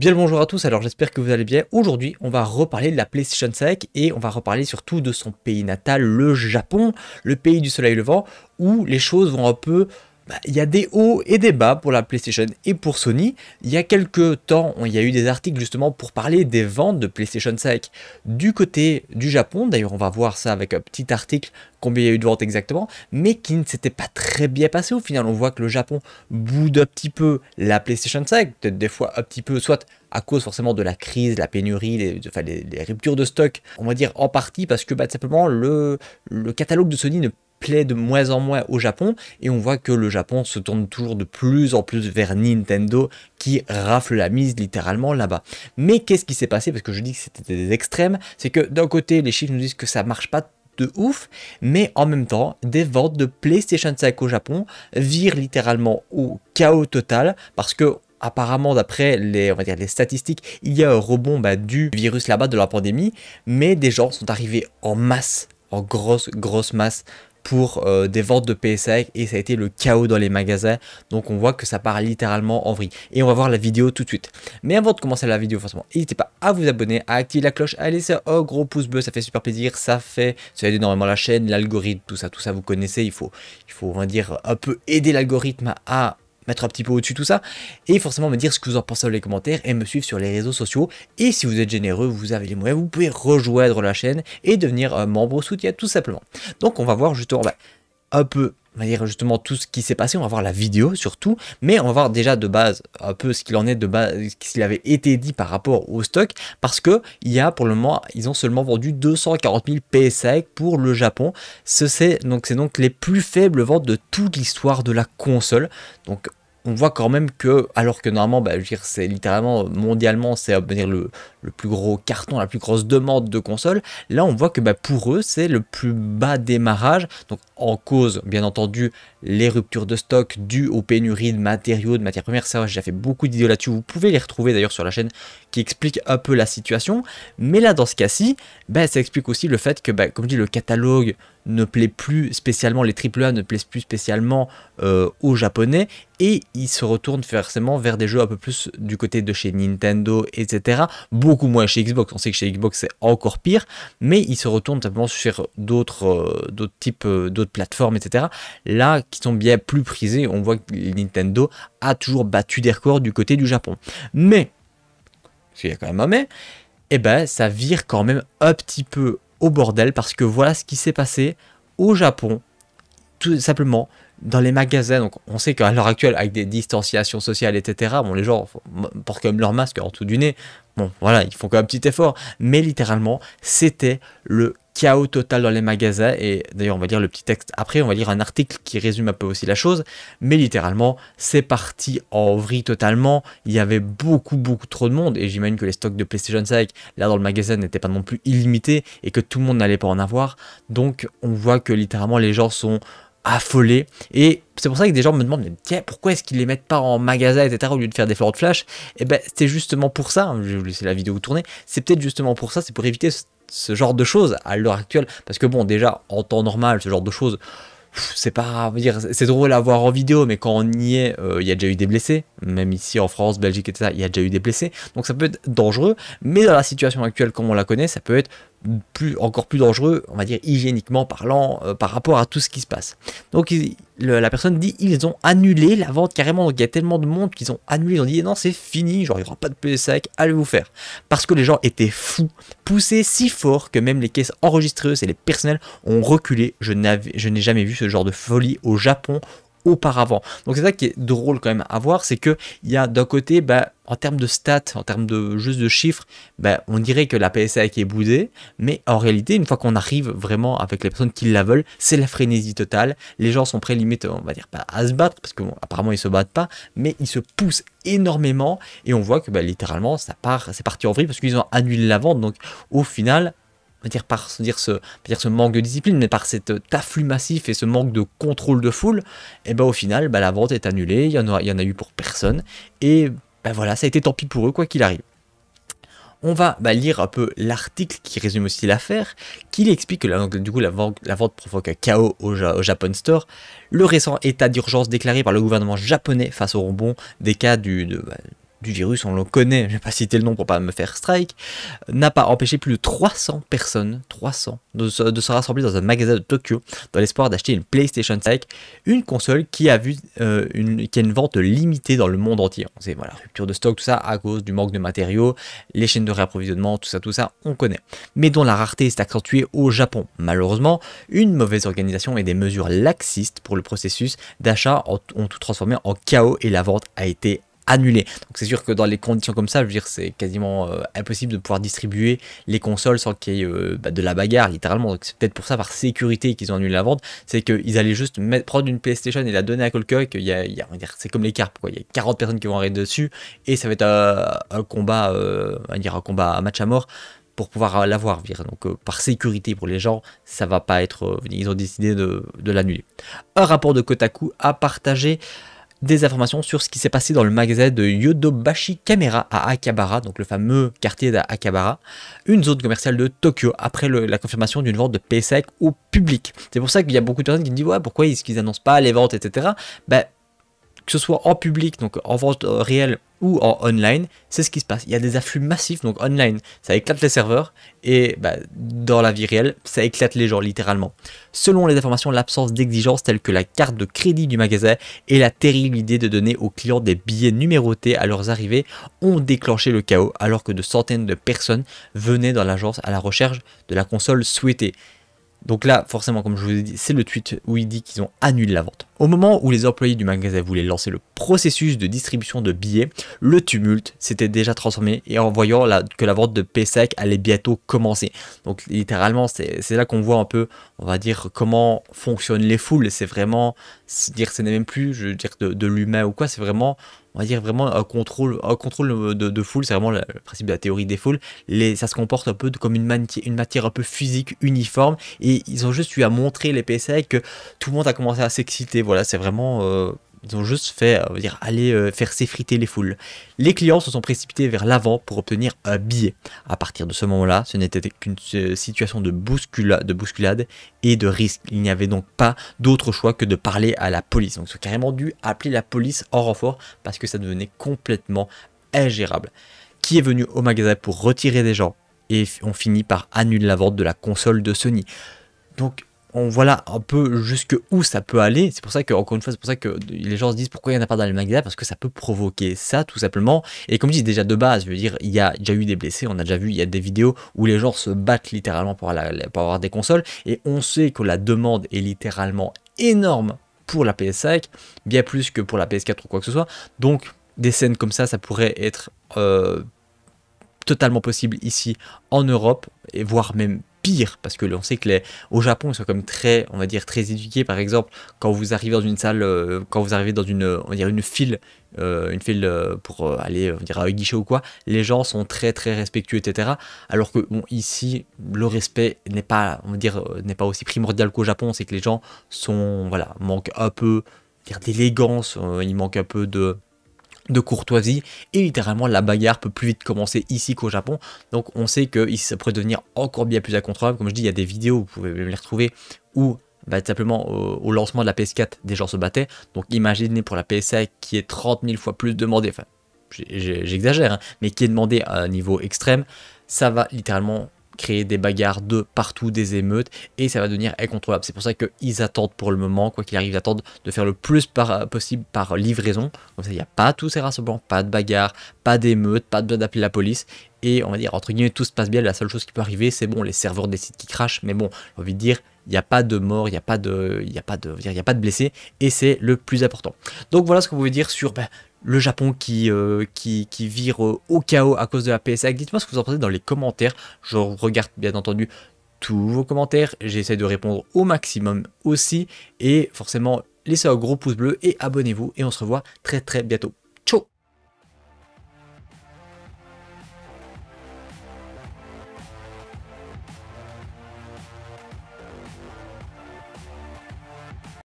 Bien bonjour à tous, alors j'espère que vous allez bien. Aujourd'hui, on va reparler de la PlayStation 5 et on va reparler surtout de son pays natal, le Japon, le pays du soleil levant, où les choses vont un peu bah, il y a des hauts et des bas pour la PlayStation et pour Sony. Il y a quelques temps, il y a eu des articles justement pour parler des ventes de PlayStation 5 du côté du Japon. D'ailleurs, on va voir ça avec un petit article combien il y a eu de ventes exactement, mais qui ne s'était pas très bien passé au final. On voit que le Japon boude un petit peu la PlayStation 5, peut-être des fois un petit peu, soit à cause forcément de la crise, la pénurie, les, ruptures de stock, on va dire en partie parce que bah, simplement le, le catalogue de Sony ne plaît de moins en moins au Japon et on voit que le Japon se tourne toujours de plus en plus vers Nintendo qui rafle la mise littéralement là-bas. Mais qu'est-ce qui s'est passé Parce que je dis que c'était des extrêmes, c'est que d'un côté les chiffres nous disent que ça marche pas de ouf, mais en même temps, des ventes de PlayStation 5 au Japon virent littéralement au chaos total parce que apparemment d'après les, on va dire, les statistiques, il y a un rebond bah, du virus là-bas, de la pandémie, mais des gens sont arrivés en masse, en grosse, grosse masse pour euh, des ventes de PS5 et ça a été le chaos dans les magasins. Donc on voit que ça part littéralement en vrille. Et on va voir la vidéo tout de suite. Mais avant de commencer la vidéo, forcément, n'hésitez pas à vous abonner, à activer la cloche, à laisser un gros pouce bleu, ça fait super plaisir, ça fait, ça aide énormément la chaîne, l'algorithme, tout ça, tout ça, vous connaissez, il faut, il faut, on dire, un peu aider l'algorithme à mettre un petit peu au-dessus tout ça, et forcément me dire ce que vous en pensez dans les commentaires et me suivre sur les réseaux sociaux. Et si vous êtes généreux, vous avez les moyens, vous pouvez rejoindre la chaîne et devenir un membre soutien tout simplement. Donc on va voir justement bah, un peu on va dire justement tout ce qui s'est passé, on va voir la vidéo surtout, mais on va voir déjà de base un peu ce qu'il en est de base, ce qu'il avait été dit par rapport au stock, parce que il y a pour le moment, ils ont seulement vendu 240 000 PS5 pour le Japon. Ce c'est donc c'est donc les plus faibles ventes de toute l'histoire de la console. Donc on voit quand même que, alors que normalement, bah, dire, c'est littéralement mondialement, c'est à le, le plus gros carton, la plus grosse demande de console. Là, on voit que bah, pour eux, c'est le plus bas démarrage. Donc, en cause, bien entendu, les ruptures de stock dues aux pénuries de matériaux, de matières premières. Ça, j'ai fait beaucoup d'idées là-dessus. Vous pouvez les retrouver d'ailleurs sur la chaîne qui explique un peu la situation. Mais là, dans ce cas-ci, bah, ça explique aussi le fait que, bah, comme je dis, le catalogue ne plaît plus spécialement, les AAA ne plaisent plus spécialement euh, aux Japonais et ils se retournent forcément vers des jeux un peu plus du côté de chez Nintendo, etc beaucoup moins chez Xbox. On sait que chez Xbox c'est encore pire, mais ils se retournent simplement sur d'autres euh, types, euh, d'autres plateformes, etc. Là, qui sont bien plus prisés, on voit que Nintendo a toujours battu des records du côté du Japon. Mais, parce qu'il y a quand même un mais, et eh ben ça vire quand même un petit peu au bordel parce que voilà ce qui s'est passé au Japon, tout simplement dans les magasins, donc on sait qu'à l'heure actuelle, avec des distanciations sociales, etc., bon, les gens portent quand même leur masque en dessous du nez, voilà, ils font quand même un petit effort. Mais littéralement, c'était le chaos total dans les magasins. Et d'ailleurs, on va lire le petit texte après, on va lire un article qui résume un peu aussi la chose. Mais littéralement, c'est parti en vrille totalement. Il y avait beaucoup, beaucoup trop de monde. Et j'imagine que les stocks de PlayStation 5, là dans le magasin, n'étaient pas non plus illimités et que tout le monde n'allait pas en avoir. Donc, on voit que littéralement, les gens sont affolé. Et c'est pour ça que des gens me demandent, tiens, pourquoi est-ce qu'ils les mettent pas en magasin, etc., au lieu de faire des fleurs de flash Et eh ben, c'est justement pour ça, hein, je vais vous laisser la vidéo tourner, c'est peut-être justement pour ça, c'est pour éviter ce, genre de choses à l'heure actuelle. Parce que bon, déjà, en temps normal, ce genre de choses, c'est pas, dire, c'est drôle à voir en vidéo, mais quand on y est, euh, il y a déjà eu des blessés. Même ici en France, Belgique, etc., il y a déjà eu des blessés. Donc ça peut être dangereux, mais dans la situation actuelle comme on la connaît, ça peut être plus, encore plus dangereux, on va dire hygiéniquement parlant, euh, par rapport à tout ce qui se passe. Donc la personne dit ils ont annulé la vente carrément, donc il y a tellement de monde qu'ils ont annulé, ils ont dit non c'est fini, genre il n'y aura pas de PSAC, e allez vous faire. Parce que les gens étaient fous, poussés si fort que même les caisses enregistreuses et les personnels ont reculé. Je n'ai jamais vu ce genre de folie au Japon auparavant. Donc c'est ça qui est drôle quand même à voir, c'est que il y a d'un côté, bah, en termes de stats, en termes de juste de chiffres, bah, on dirait que la PSA qui est boudée, mais en réalité, une fois qu'on arrive vraiment avec les personnes qui la veulent, c'est la frénésie totale. Les gens sont prêts limite, on va dire pas à se battre, parce que apparemment ils se battent pas, mais ils se poussent énormément et on voit que bah, littéralement ça part, c'est parti en vrille parce qu'ils ont annulé la vente. Donc au final, dire par dire ce, dire ce manque de discipline, mais par cet euh, afflux massif et ce manque de contrôle de foule, et eh ben au final, bah, la vente est annulée, il y, en a, il y en a eu pour personne, et ben voilà, ça a été tant pis pour eux, quoi qu'il arrive. On va bah, lire un peu l'article qui résume aussi l'affaire, qui explique que la, du coup, la, vente, la vente provoque un chaos au, Japan Store. Le récent état d'urgence déclaré par le gouvernement japonais face au rebond des cas du, du virus, on le connaît, je vais pas citer le nom pour pas me faire strike, n'a pas empêché plus de 300 personnes, 300, de se, rassembler dans un magasin de Tokyo dans l'espoir d'acheter une PlayStation 5, une console qui a vu euh, une, a une vente limitée dans le monde entier. C'est voilà, rupture de stock, tout ça à cause du manque de matériaux, les chaînes de réapprovisionnement, tout ça, tout ça, on connaît. Mais dont la rareté s'est accentuée au Japon. Malheureusement, une mauvaise organisation et des mesures laxistes pour le processus d'achat ont tout transformé en chaos et la vente a été annulé. Donc c'est sûr que dans les conditions comme ça, je veux dire, c'est quasiment euh, impossible de pouvoir distribuer les consoles sans qu'il y ait euh, bah, de la bagarre, littéralement. Donc c'est peut-être pour ça, par sécurité, qu'ils ont annulé la vente. C'est qu'ils allaient juste mettre, prendre une PlayStation et la donner à quelqu'un. il c'est comme les cartes, Il y a 40 personnes qui vont arriver dessus et ça va être euh, un, combat, à dire un combat, match à mort pour pouvoir l'avoir. Donc par sécurité pour les gens, ça va pas être. ils ont décidé de, de l'annuler. Un rapport de Kotaku a partagé des informations sur ce qui s'est passé dans le magasin de Yodobashi Camera à Akabara, donc le fameux quartier d'Akabara, une zone commerciale de Tokyo, après la confirmation d'une vente de ps au public. C'est pour ça qu'il y a beaucoup de personnes qui me disent ouais, pourquoi ils ce qu'ils annoncent pas les ventes, etc. Ben, que ce soit en public, donc en vente euh, réelle ou en online, c'est ce qui se passe. Il y a des afflux massifs, donc online, ça éclate les serveurs, et bah, dans la vie réelle, ça éclate les gens littéralement. Selon les informations, l'absence d'exigences telles que la carte de crédit du magasin et la terrible idée de donner aux clients des billets numérotés à leurs arrivées ont déclenché le chaos, alors que de centaines de personnes venaient dans l'agence à la recherche de la console souhaitée. Donc là, forcément, comme je vous ai dit, c'est le tweet où il dit qu'ils ont annulé la vente. Au moment où les employés du magasin voulaient lancer le processus de distribution de billets, le tumulte s'était déjà transformé et en voyant que la vente de PSEC allait bientôt commencer. Donc littéralement, c'est là qu'on voit un peu, on va dire, comment fonctionnent les foules. C'est vraiment, dire, ce n'est même plus, je veux dire, de l'humain ou quoi, c'est vraiment, on va dire vraiment un contrôle, un contrôle de, foule, c'est vraiment le, principe de la théorie des foules. Les, ça se comporte un peu comme une, matière, une matière un peu physique, uniforme, et ils ont juste eu à montrer les PC que tout le monde a commencé à s'exciter. Voilà, c'est vraiment. Euh, ils ont juste fait, euh, dire, aller euh, faire s'effriter les foules. Les clients se sont précipités vers l'avant pour obtenir un billet. À partir de ce moment-là, ce n'était qu'une euh, situation de, bousculade, de bousculade et de risque. Il n'y avait donc pas d'autre choix que de parler à la police. Donc, ils ont carrément dû appeler la police en renfort parce que ça devenait complètement ingérable. Qui est venu au magasin pour retirer des gens et on finit par annuler la vente de la console de Sony. Donc on voilà un peu jusque où ça peut aller. C'est pour ça que, encore une fois, c'est pour ça que les gens se disent pourquoi il n'y en a pas dans les magasins, parce que ça peut provoquer ça tout simplement. Et comme je dis déjà de base, je veux dire, il y a déjà eu des blessés, on a déjà vu, il y a des vidéos où les gens se battent littéralement pour, avoir des consoles, et on sait que la demande est littéralement énorme pour la PS5, bien plus que pour la PS4 ou quoi que ce soit. Donc des scènes comme ça, ça pourrait être euh, totalement possible ici en Europe, et voire même pire parce que l'on sait que les, au Japon ils sont comme très on va dire très éduqués par exemple quand vous arrivez dans une salle euh, quand vous arrivez dans une euh, on va dire une file euh, une file pour aller dire à un guichet ou quoi les gens sont très très respectueux etc alors que bon ici le respect n'est pas on va dire n'est pas aussi primordial qu'au Japon c'est que les gens sont voilà manquent un peu d'élégance il manque un peu de de courtoisie et littéralement la bagarre peut plus vite commencer ici qu'au Japon donc on sait que ça pourrait devenir encore bien plus incontrôlable comme je dis il y a des vidéos vous pouvez les retrouver où bah, simplement au, lancement de la PS4 des gens se battaient donc imaginez pour la PS5 qui est 30 000 fois plus demandée enfin j'exagère hein, mais qui est demandée à un niveau extrême ça va littéralement créer des bagarres de partout, des émeutes, et ça va devenir incontrôlable. C'est pour ça qu'ils attendent pour le moment, quoi qu'il arrive, ils attendent de faire le plus par, euh, possible par livraison. Comme ça, il n'y a pas tous ces rassemblements, pas de bagarres, pas d'émeutes, pas besoin d'appeler la police. Et on va dire, entre guillemets, tout se passe bien. La seule chose qui peut arriver, c'est bon, les serveurs des sites qui crachent. Mais bon, on envie de dire, il n'y a pas de mort, il n'y a pas de, il a pas de, il a pas de blessés, et c'est le plus important. Donc voilà ce que vous pouvez dire sur ben, le Japon qui, euh, qui, vire euh, au chaos à cause de la PSA. Dites-moi ce que vous en pensez dans les commentaires. Je regarde bien entendu tous vos commentaires. J'essaie de répondre au maximum aussi. Et forcément, laissez un gros pouce bleu et abonnez-vous. Et on se revoit très très bientôt.